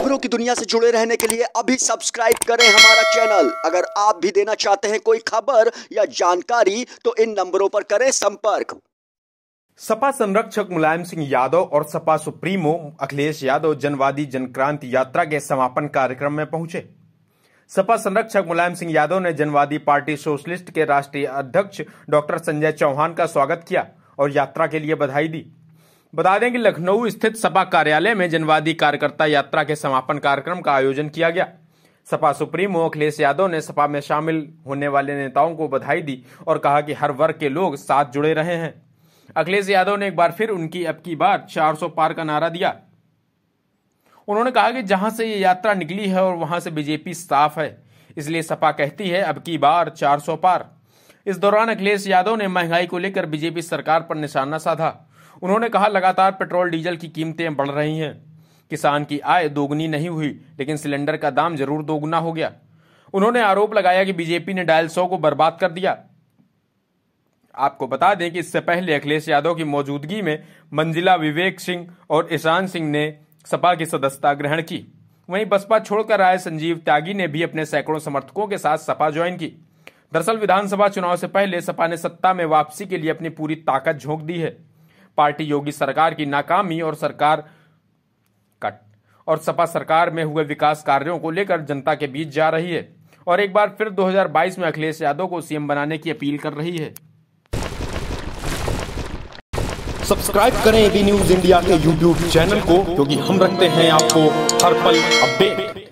खबरों की दुनिया से जुड़े रहने के लिए अभी सब्सक्राइब करें हमारा चैनल अगर आप भी देना चाहते हैं कोई खबर या जानकारी तो इन नंबरों पर करें संपर्क सपा संरक्षक मुलायम सिंह यादव और सपा सुप्रीमो अखिलेश यादव जनवादी जनक्रांति यात्रा के समापन कार्यक्रम में पहुंचे सपा संरक्षक मुलायम सिंह यादव ने जनवादी पार्टी सोशलिस्ट के राष्ट्रीय अध्यक्ष डॉक्टर संजय चौहान का स्वागत किया और यात्रा के लिए बधाई दी बता दें कि लखनऊ स्थित सपा कार्यालय में जनवादी कार्यकर्ता यात्रा के समापन कार्यक्रम का आयोजन किया गया सपा सुप्रीमो अखिलेश यादव ने सपा में शामिल होने वाले नेताओं को बधाई दी और कहा कि हर वर्ग के लोग साथ जुड़े रहे हैं अखिलेश यादव ने एक बार फिर उनकी अब की बार 400 पार का नारा दिया उन्होंने कहा कि जहां से ये यात्रा निकली है और वहां से बीजेपी साफ है इसलिए सपा कहती है अब की बार 400 पार इस दौरान अखिलेश यादव ने महंगाई को लेकर बीजेपी सरकार पर निशाना साधा उन्होंने कहा लगातार पेट्रोल डीजल की कीमतें बढ़ रही हैं किसान की आय दोगुनी नहीं हुई लेकिन सिलेंडर का दाम जरूर दोगुना हो गया उन्होंने आरोप लगाया कि बीजेपी ने डायल सौ को बर्बाद कर दिया आपको बता दें कि इससे पहले अखिलेश यादव की मौजूदगी में मंजिला विवेक सिंह और ईशान सिंह ने सपा की सदस्यता ग्रहण की वहीं बसपा छोड़कर आए संजीव त्यागी ने भी अपने सैकड़ों समर्थकों के साथ सपा ज्वाइन की दरअसल विधानसभा चुनाव से पहले सपा ने सत्ता में वापसी के लिए अपनी पूरी ताकत झोंक दी है पार्टी योगी सरकार की नाकामी और सरकार कट और सपा सरकार में हुए विकास कार्यों को लेकर जनता के बीच जा रही है और एक बार फिर 2022 में अखिलेश यादव को सीएम बनाने की अपील कर रही है सब्सक्राइब करें एबी न्यूज इंडिया के यूट्यूब चैनल को क्योंकि हम रखते हैं आपको हर पल अपडेट